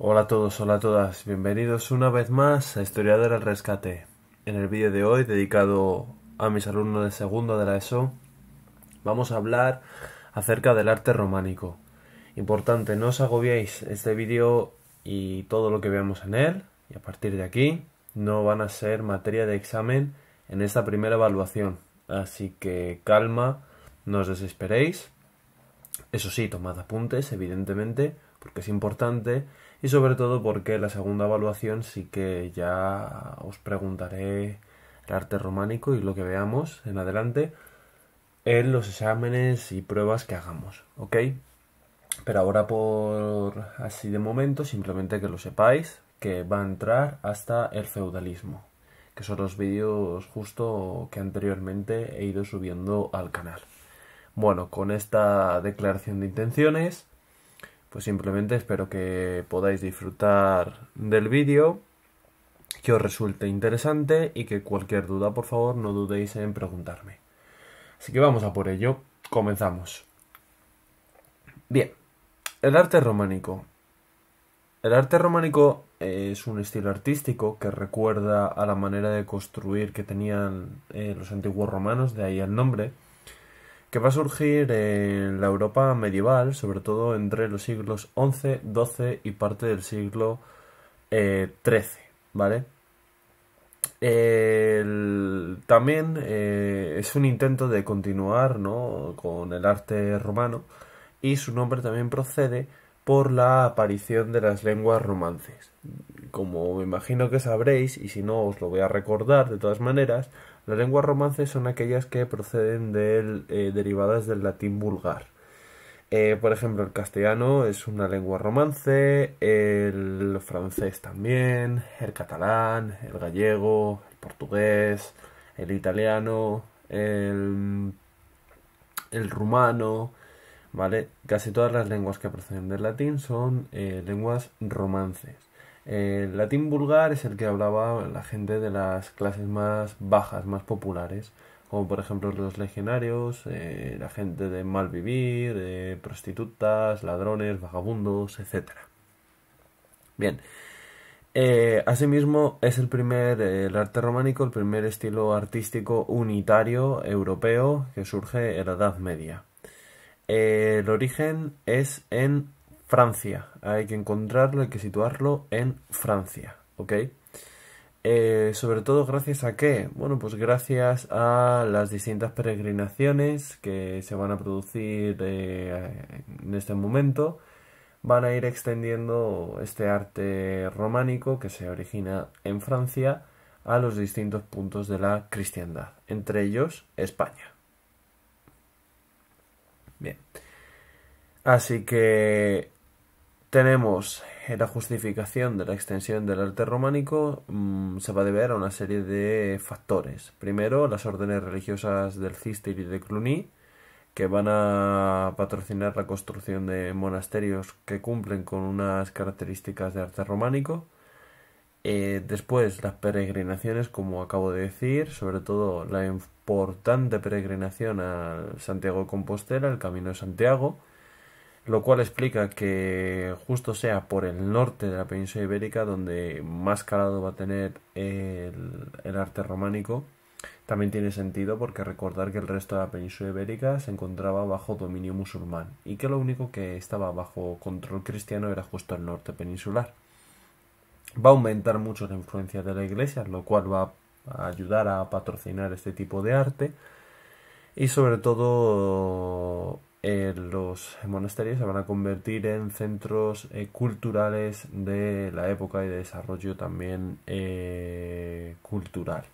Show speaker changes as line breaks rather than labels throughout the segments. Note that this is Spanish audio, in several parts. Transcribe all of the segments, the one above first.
Hola a todos, hola a todas, bienvenidos una vez más a Historiador al Rescate. En el vídeo de hoy, dedicado a mis alumnos de segundo de la ESO, vamos a hablar acerca del arte románico. Importante, no os agobiéis, este vídeo y todo lo que veamos en él, y a partir de aquí, no van a ser materia de examen en esta primera evaluación. Así que calma, no os desesperéis eso sí, tomad apuntes, evidentemente, porque es importante y sobre todo porque la segunda evaluación sí que ya os preguntaré el arte románico y lo que veamos en adelante en los exámenes y pruebas que hagamos, ¿ok? Pero ahora por así de momento, simplemente que lo sepáis, que va a entrar hasta el feudalismo, que son los vídeos justo que anteriormente he ido subiendo al canal. Bueno, con esta declaración de intenciones, pues simplemente espero que podáis disfrutar del vídeo, que os resulte interesante y que cualquier duda, por favor, no dudéis en preguntarme. Así que vamos a por ello, comenzamos. Bien, el arte románico. El arte románico es un estilo artístico que recuerda a la manera de construir que tenían eh, los antiguos romanos, de ahí el nombre que va a surgir en la Europa medieval, sobre todo entre los siglos XI, XII y parte del siglo XIII, eh, ¿vale? también eh, es un intento de continuar ¿no? con el arte romano y su nombre también procede por la aparición de las lenguas romances. Como me imagino que sabréis, y si no os lo voy a recordar de todas maneras, las lenguas romances son aquellas que proceden de eh, derivadas del latín vulgar. Eh, por ejemplo, el castellano es una lengua romance, el francés también, el catalán, el gallego, el portugués, el italiano, el, rumano, ¿vale? Casi todas las lenguas que proceden del latín son eh, lenguas romances. El latín vulgar es el que hablaba la gente de las clases más bajas, más populares, como por ejemplo los legionarios, eh, la gente de mal vivir, prostitutas, ladrones, vagabundos, etc. Bien, eh, asimismo, es el primer, el arte románico, el primer estilo artístico unitario europeo que surge en la Edad Media. el origen es en Francia. Hay que encontrarlo, hay que situarlo en Francia, ¿ok? Eh, sobre todo gracias a qué? Bueno, pues gracias a las distintas peregrinaciones que se van a producir eh, en este momento. Van a ir extendiendo este arte románico que se origina en Francia a los distintos puntos de la cristiandad, entre ellos España. Bien. Así que tenemos eh, la justificación de la extensión del arte románico, mm, se va a deber a una serie de factores. Primero, las órdenes religiosas del Cister y de Cluny, que van a patrocinar la construcción de monasterios que cumplen con unas características de arte románico. Eh, después, las peregrinaciones, como acabo de decir, sobre todo la importante peregrinación al Santiago de Compostela, el Camino de Santiago lo cual explica que justo sea por el norte de la península ibérica donde más calado va a tener el, arte románico. También tiene sentido porque recordar que el resto de la península ibérica se encontraba bajo dominio musulmán y que lo único que estaba bajo control cristiano era justo el norte peninsular. Va a aumentar mucho la influencia de la iglesia, lo cual va a ayudar a patrocinar este tipo de arte y sobre todo eh, los monasterios se van a convertir en centros eh, culturales de la época y de desarrollo también eh, cultural.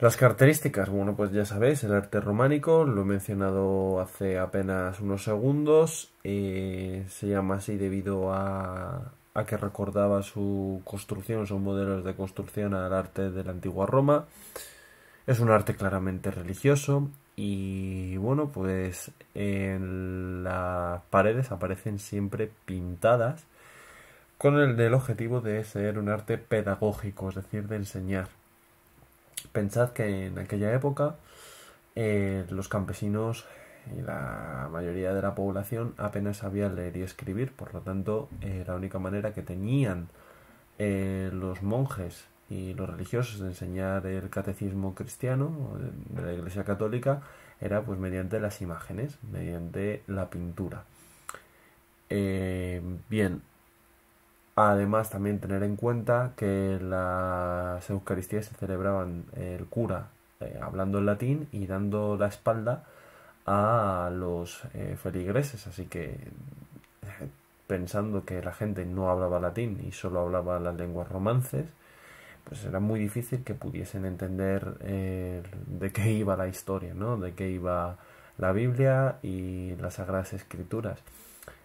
Las características, bueno, pues ya sabéis, el arte románico, lo he mencionado hace apenas unos segundos, se llama así debido a, a que recordaba su construcción, son modelos de construcción al arte de la antigua Roma. Es un arte claramente religioso y bueno, pues en las paredes aparecen siempre pintadas con el del objetivo de ser un arte pedagógico, es decir, de enseñar. Pensad que en aquella época eh, los campesinos y la mayoría de la población apenas sabían leer y escribir, por lo tanto la única manera que tenían eh, los monjes y los religiosos de enseñar el catecismo cristiano de la Iglesia Católica era pues mediante las imágenes, mediante la pintura. Eh, bien, además también tener en cuenta que las Eucaristías se celebraban el cura eh, hablando en latín y dando la espalda a los eh, feligreses, así que pensando que la gente no hablaba latín y solo hablaba las lenguas romances, pues era muy difícil que pudiesen entender eh, de qué iba la historia, ¿no? De qué iba la Biblia y las Sagradas Escrituras.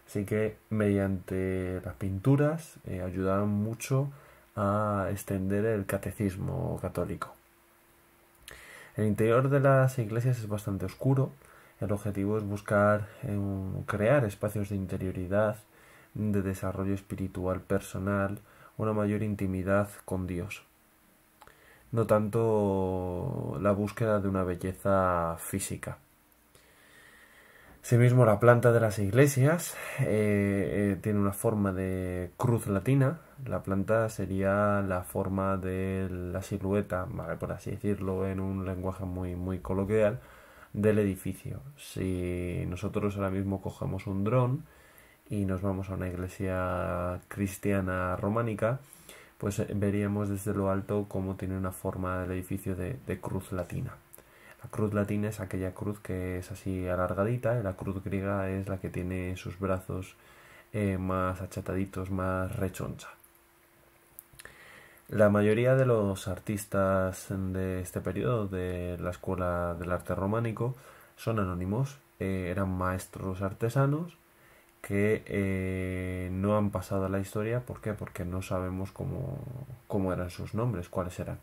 Así que mediante las pinturas eh, ayudaron mucho a extender el catecismo católico. El interior de las iglesias es bastante oscuro. El objetivo es buscar eh, crear espacios de interioridad, de desarrollo espiritual personal, una mayor intimidad con Dios no tanto la búsqueda de una belleza física. Asimismo, la planta de las iglesias eh, eh, tiene una forma de cruz latina. La planta sería la forma de la silueta, ¿vale? por así decirlo, en un lenguaje muy, muy coloquial, del edificio. Si nosotros ahora mismo cogemos un dron y nos vamos a una iglesia cristiana románica, pues eh, veríamos desde lo alto cómo tiene una forma del edificio de, cruz latina. La cruz latina es aquella cruz que es así alargadita, la cruz griega es la que tiene sus brazos eh, más achataditos, más rechoncha. La mayoría de los artistas de este periodo de la escuela del arte románico son anónimos, eh, eran maestros artesanos que eh, no han pasado a la historia. ¿Por qué? Porque no sabemos cómo, eran sus nombres, cuáles eran.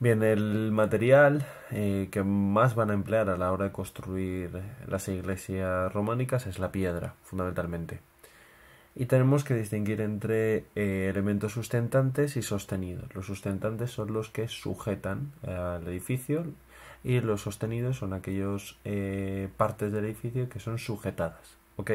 Bien, el material eh, que más van a emplear a la hora de construir las iglesias románicas es la piedra, fundamentalmente. Y tenemos que distinguir entre eh, elementos sustentantes y sostenidos. Los sustentantes son los que sujetan al edificio, y los sostenidos son aquellas eh, partes del edificio que son sujetadas. ¿ok?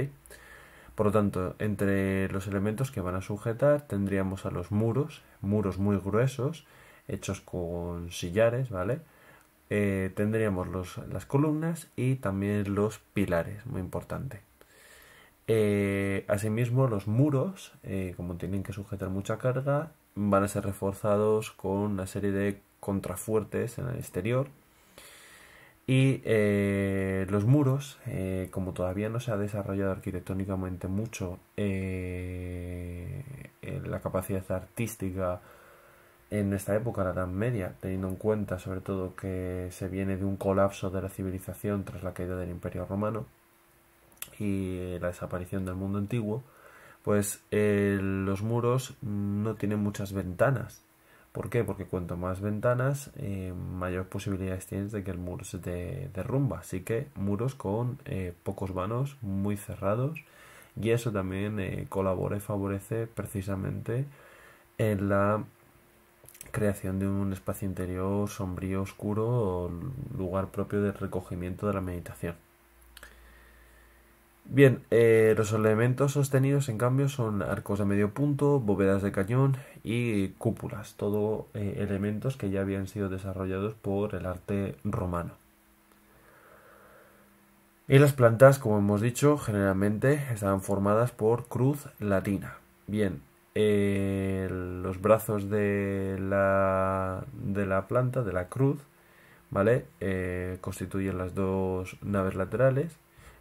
Por lo tanto, entre los elementos que van a sujetar tendríamos a los muros, muros muy gruesos, hechos con sillares, ¿vale? Eh, tendríamos las columnas y también los pilares, muy importante. Eh, asimismo, los muros, como tienen que sujetar mucha carga, van a ser reforzados con una serie de contrafuertes en el exterior y eh, los muros, eh, como todavía no se ha desarrollado arquitectónicamente mucho eh, la capacidad artística en esta época, la Edad Media, teniendo en cuenta sobre todo que se viene de un colapso de la civilización tras la caída del Imperio Romano y la desaparición del mundo antiguo, pues los muros no tienen muchas ventanas ¿Por qué? Porque cuanto más ventanas, mayor eh, mayores posibilidades tienes de que el muro se te derrumba. Así que muros con eh, pocos vanos, muy cerrados. Y eso también eh, colabora y favorece precisamente en la creación de un espacio interior sombrío, oscuro, o lugar propio del recogimiento de la meditación. Bien, eh, los elementos sostenidos en cambio son arcos de medio punto, bóvedas de cañón y cúpulas, todo eh, elementos que ya habían sido desarrollados por el arte romano. Y las plantas, como hemos dicho, generalmente estaban formadas por cruz latina. Bien, eh, los brazos de la, de la planta, de la cruz, ¿vale? constituyen las dos naves laterales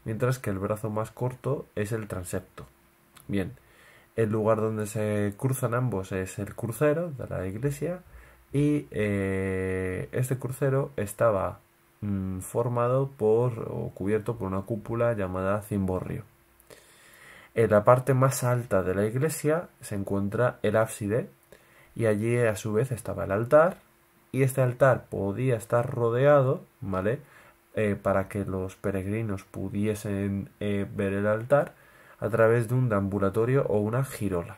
mientras que el brazo más corto es el transepto. Bien, el lugar donde se cruzan ambos es el crucero de la iglesia y eh, este crucero estaba mm, formado por o cubierto por una cúpula llamada cimborrio. En la parte más alta de la iglesia se encuentra el ábside y allí a su vez estaba el altar y este altar podía estar rodeado, ¿vale? Eh, para que los peregrinos pudiesen eh, ver el altar a través de un ambulatorio o una girola.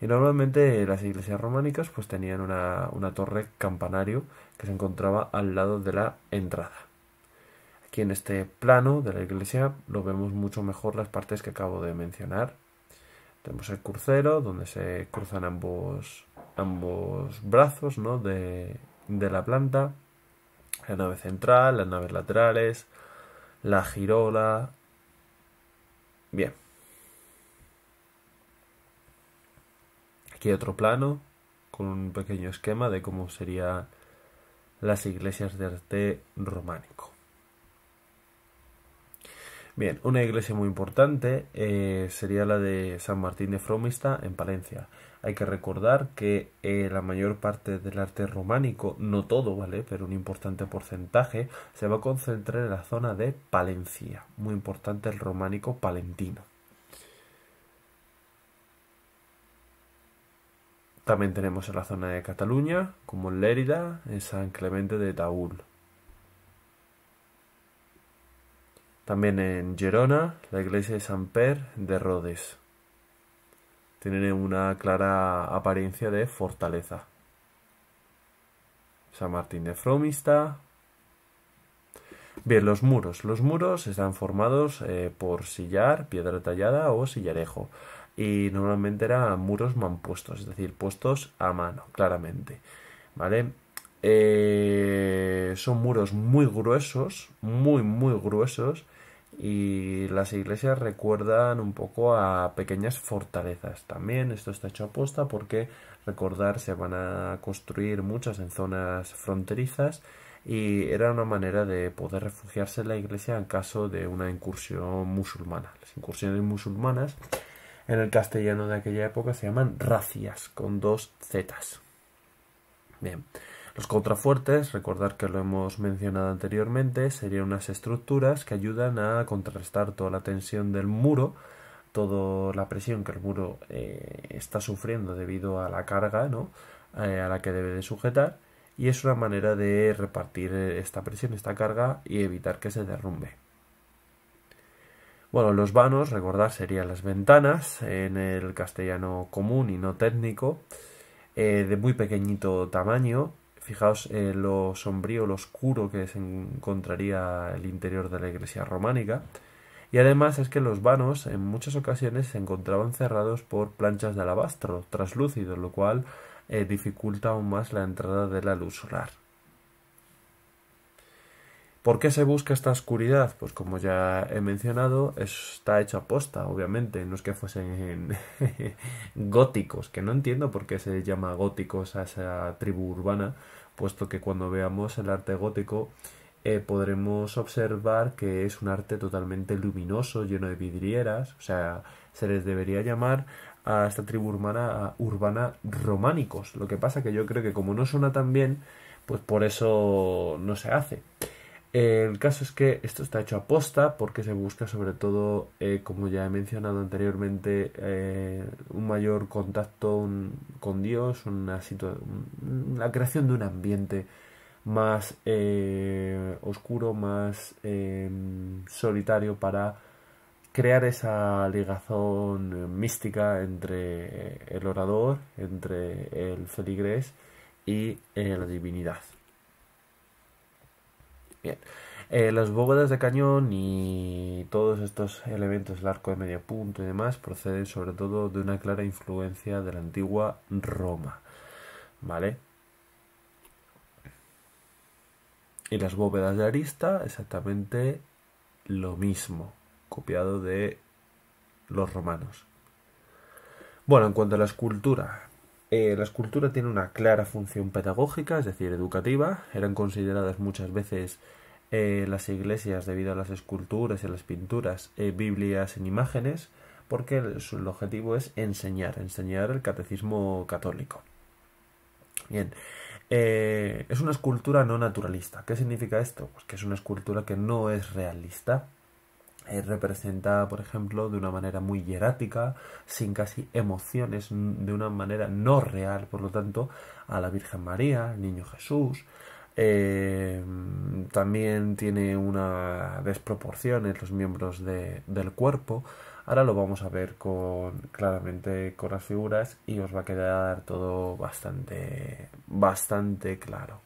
Y normalmente las iglesias románicas pues tenían una, torre campanario que se encontraba al lado de la entrada. Aquí en este plano de la iglesia lo vemos mucho mejor las partes que acabo de mencionar. Tenemos el crucero donde se cruzan ambos, ambos brazos ¿no? de, de la planta. La nave central, las naves laterales, la girola. Bien. Aquí otro plano con un pequeño esquema de cómo serían las iglesias de arte románico. Bien, una iglesia muy importante eh, sería la de San Martín de Fromista en Palencia. Hay que recordar que eh, la mayor parte del arte románico, no todo, ¿vale? Pero un importante porcentaje, se va a concentrar en la zona de Palencia. Muy importante el románico palentino. También tenemos en la zona de Cataluña, como en Lérida, en San Clemente de Taúl. También en Gerona, la iglesia de San Per de Rodes tienen una clara apariencia de fortaleza. San Martín de Fromista. Bien, los muros. Los muros están formados eh, por sillar, piedra tallada o sillarejo. Y normalmente eran muros mampuestos, es decir, puestos a mano, claramente. ¿Vale? Eh, son muros muy gruesos, muy, muy gruesos y las iglesias recuerdan un poco a pequeñas fortalezas también. Esto está hecho aposta porque recordar se van a construir muchas en zonas fronterizas y era una manera de poder refugiarse en la iglesia en caso de una incursión musulmana. Las incursiones musulmanas en el castellano de aquella época se llaman racias con dos zetas. Bien. Los contrafuertes, recordar que lo hemos mencionado anteriormente, serían unas estructuras que ayudan a contrarrestar toda la tensión del muro, toda la presión que el muro eh, está sufriendo debido a la carga ¿no? Eh, a la que debe de sujetar, y es una manera de repartir eh, esta presión, esta carga y evitar que se derrumbe. Bueno, los vanos, recordar, serían las ventanas en el castellano común y no técnico, de muy pequeñito tamaño, Fijaos eh, lo sombrío, lo oscuro que se encontraría el interior de la iglesia románica. Y además es que los vanos en muchas ocasiones se encontraban cerrados por planchas de alabastro traslúcido, lo cual eh, dificulta aún más la entrada de la luz solar. ¿Por qué se busca esta oscuridad? Pues como ya he mencionado, está hecho a posta, obviamente, no es que fuesen góticos, que no entiendo por qué se llama góticos a esa tribu urbana, puesto que cuando veamos el arte gótico eh, podremos observar que es un arte totalmente luminoso, lleno de vidrieras, o sea, se les debería llamar a esta tribu urbana, urbana románicos, lo que pasa que yo creo que como no suena tan bien, pues por eso no se hace el caso es que esto está hecho a posta porque se busca sobre todo, eh, como ya he mencionado anteriormente, eh, un mayor contacto con Dios, una la creación de un ambiente más eh, oscuro, más em, solitario para crear esa ligazón mística entre el orador, entre el feligrés y la divinidad. Bien. Eh, las bóvedas de cañón y todos estos elementos, el arco de medio punto y demás, proceden sobre todo de una clara influencia de la antigua Roma. ¿Vale? Y las bóvedas de arista, exactamente lo mismo, copiado de los romanos. Bueno, en cuanto a la escultura, eh, la escultura tiene una clara función pedagógica, es decir, educativa. Eran consideradas muchas veces eh, las iglesias, debido a las esculturas y las pinturas, eh, Biblias en imágenes, porque su el, objetivo es enseñar, enseñar el catecismo católico. Bien, es una escultura no naturalista. ¿Qué significa esto? Pues que es una escultura que no es realista, es representada, por ejemplo, de una manera muy hierática, sin casi emociones, de una manera no real, por lo tanto, a la Virgen María, Niño Jesús. Eh, también tiene una desproporción en los miembros del cuerpo. Ahora lo vamos a ver con, claramente con las figuras y os va a quedar todo bastante, bastante claro.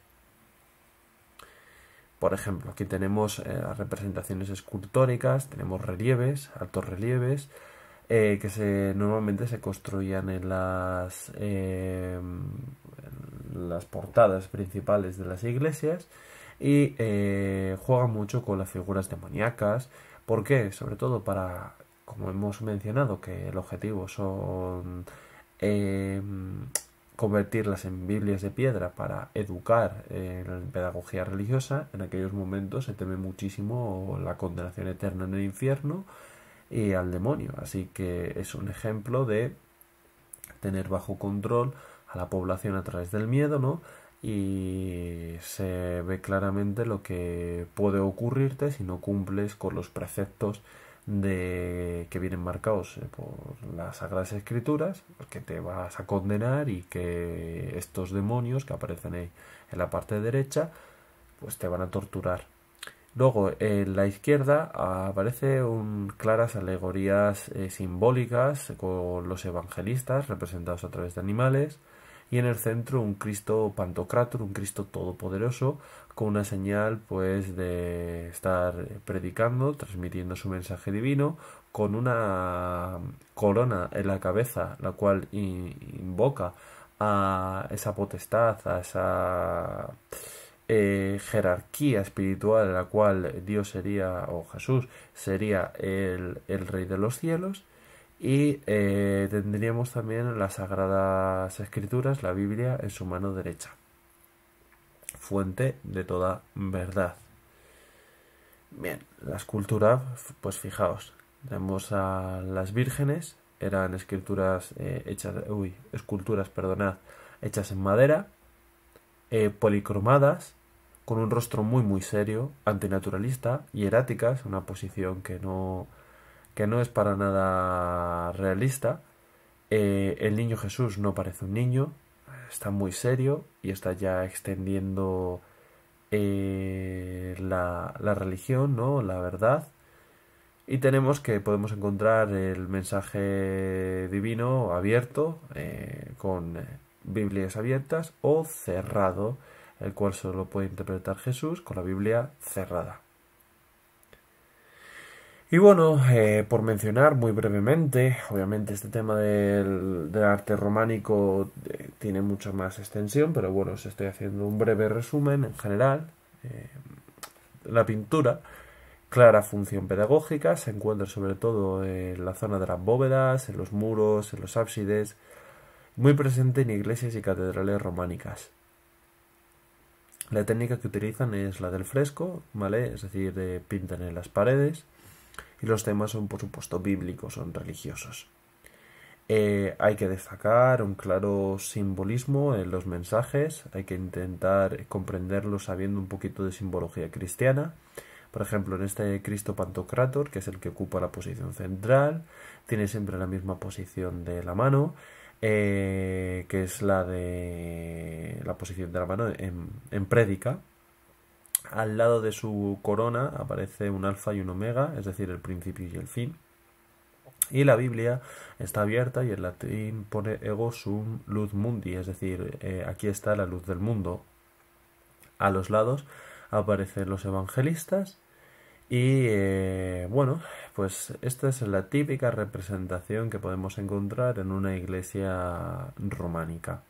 Por ejemplo, aquí tenemos eh, representaciones escultóricas, tenemos relieves, altos relieves, eh, que se, normalmente se construían en las, em, en las portadas principales de las iglesias y eh, juegan mucho con las figuras demoníacas. ¿Por qué? Sobre todo para, como hemos mencionado, que el objetivo son em, convertirlas en Biblias de piedra para educar en pedagogía religiosa, en aquellos momentos se teme muchísimo la condenación eterna en el infierno y al demonio. Así que es un ejemplo de tener bajo control a la población a través del miedo, ¿no? Y se ve claramente lo que puede ocurrirte si no cumples con los preceptos de que vienen marcados eh, por las Sagradas Escrituras, pues, que te vas a condenar y que estos demonios que aparecen ahí en la parte derecha, pues te van a torturar. Luego, en la izquierda aparece un, claras alegorías eh, simbólicas con los evangelistas representados a través de animales, y en el centro un Cristo Pantocrator, un Cristo todopoderoso, con una señal pues de estar predicando, transmitiendo su mensaje divino, con una corona en la cabeza, la cual invoca a esa potestad, a esa eh, jerarquía espiritual en la cual Dios sería, o Jesús, sería el rey de los cielos, y eh, tendríamos también las Sagradas Escrituras, la Biblia, en su mano derecha. Fuente de toda verdad. Bien, la escultura, pues fijaos, tenemos a las vírgenes, eran escrituras eh, hechas, uy, esculturas, perdonad, hechas en madera, eh, policromadas, con un rostro muy muy serio, antinaturalista, hieráticas, una posición que no, que no es para nada realista. Eh, el niño Jesús no parece un niño, está muy serio y está ya extendiendo eh, la, religión, ¿no? la verdad. Y tenemos que podemos encontrar el mensaje divino abierto, eh, con Biblias abiertas o cerrado, el cual solo puede interpretar Jesús con la Biblia cerrada. Y bueno, eh, por mencionar muy brevemente, obviamente este tema del, arte románico eh, tiene mucha más extensión, pero bueno, os estoy haciendo un breve resumen en general. Eh, la pintura, clara función pedagógica, se encuentra sobre todo en la zona de las bóvedas, en los muros, en los ábsides, muy presente en iglesias y catedrales románicas. La técnica que utilizan es la del fresco, ¿vale? Es decir, pintan en las paredes y los temas son por supuesto bíblicos, son religiosos. Eh, hay que destacar un claro simbolismo en los mensajes, hay que intentar comprenderlos sabiendo un poquito de simbología cristiana. Por ejemplo, en este Cristo Pantocrator, que es el que ocupa la posición central, tiene siempre la misma posición de la mano, eh, que es la de la posición de la mano en, en prédica, al lado de su corona aparece un alfa y un omega, es decir, el principio y el fin. Y la Biblia está abierta y el latín pone ego sum luz mundi, es decir, eh, aquí está la luz del mundo. A los lados aparecen los evangelistas y eh, bueno, pues esta es la típica representación que podemos encontrar en una iglesia románica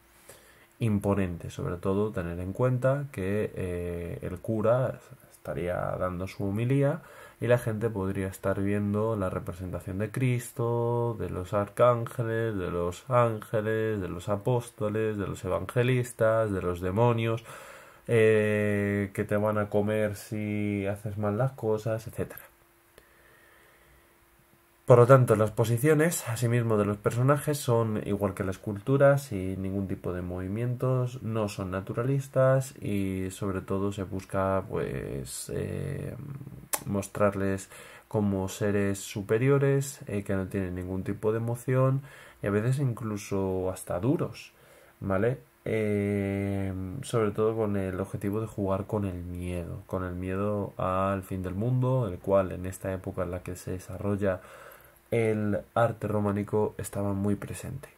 imponente, sobre todo tener en cuenta que eh, el cura estaría dando su humilía y la gente podría estar viendo la representación de Cristo, de los arcángeles, de los ángeles, de los apóstoles, de los evangelistas, de los demonios, eh, que te van a comer si haces mal las cosas, etcétera. Por lo tanto, las posiciones, asimismo, de los personajes son igual que las culturas y ningún tipo de movimientos, no son naturalistas y sobre todo se busca pues eh, mostrarles como seres superiores, eh, que no tienen ningún tipo de emoción y a veces incluso hasta duros, ¿vale? Eh, sobre todo con el objetivo de jugar con el miedo, con el miedo al fin del mundo, el cual en esta época en la que se desarrolla el arte románico estaba muy presente.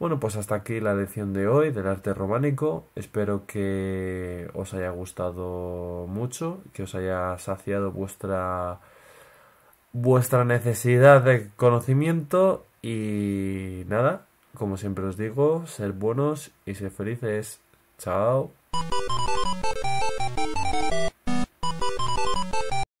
Bueno, pues hasta aquí la lección de hoy del arte románico. Espero que os haya gustado mucho, que os haya saciado vuestra vuestra necesidad de conocimiento y nada, como siempre os digo, ser buenos y ser felices. Chao.